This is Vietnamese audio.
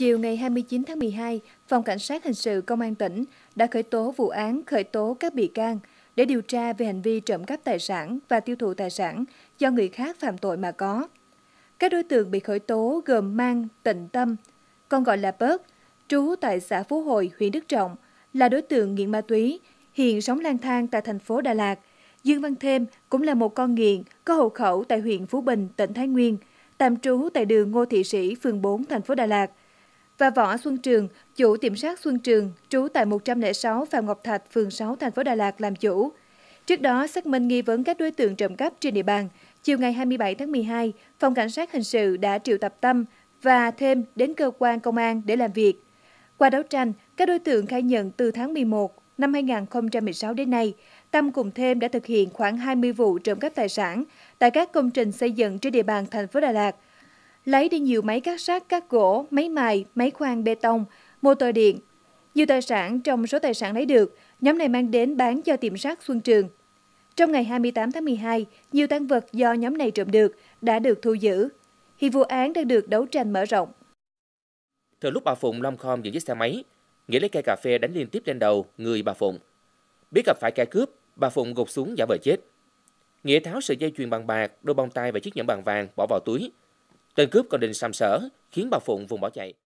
Chiều ngày 29 tháng 12, Phòng Cảnh sát Hình sự Công an tỉnh đã khởi tố vụ án khởi tố các bị can để điều tra về hành vi trộm cắp tài sản và tiêu thụ tài sản do người khác phạm tội mà có. Các đối tượng bị khởi tố gồm Mang, Tịnh Tâm, còn gọi là Bớt, trú tại xã Phú Hội, huyện Đức Trọng, là đối tượng nghiện ma túy, hiện sống lang thang tại thành phố Đà Lạt. Dương Văn Thêm cũng là một con nghiện có hộ khẩu tại huyện Phú Bình, tỉnh Thái Nguyên, tạm trú tại đường Ngô Thị Sĩ, phường 4, thành phố Đà Lạt và Võ Xuân Trường, chủ tiệm sát Xuân Trường, trú tại 106 Phạm Ngọc Thạch, phường 6, thành phố Đà Lạt làm chủ. Trước đó, xác minh nghi vấn các đối tượng trộm cắp trên địa bàn. Chiều ngày 27 tháng 12, Phòng Cảnh sát Hình sự đã triệu tập Tâm và thêm đến cơ quan công an để làm việc. Qua đấu tranh, các đối tượng khai nhận từ tháng 11 năm 2016 đến nay, Tâm cùng thêm đã thực hiện khoảng 20 vụ trộm cắp tài sản tại các công trình xây dựng trên địa bàn thành phố Đà Lạt – lấy đi nhiều máy cắt sắt, cắt gỗ, máy mài, máy khoan bê tông, motor điện. Nhiều tài sản trong số tài sản lấy được, nhóm này mang đến bán cho tiệm sắt Xuân Trường. Trong ngày 28 tháng 12, nhiều tăng vật do nhóm này trộm được đã được thu giữ. Hiện vụ án đang được đấu tranh mở rộng. Thời lúc bà Phụng long khom giữ chiếc xe máy, Nghĩa lấy cây cà phê đánh liên tiếp lên đầu người bà Phụng. Biết gặp phải kẻ cướp, bà Phụng gục xuống giả vờ chết. Nghĩa tháo sợi dây chuyền bằng bạc, đôi bông tai và chiếc nhẫn bằng vàng bỏ vào túi, Tên cướp còn định sàm sỡ, khiến bà Phụng vùng bỏ chạy.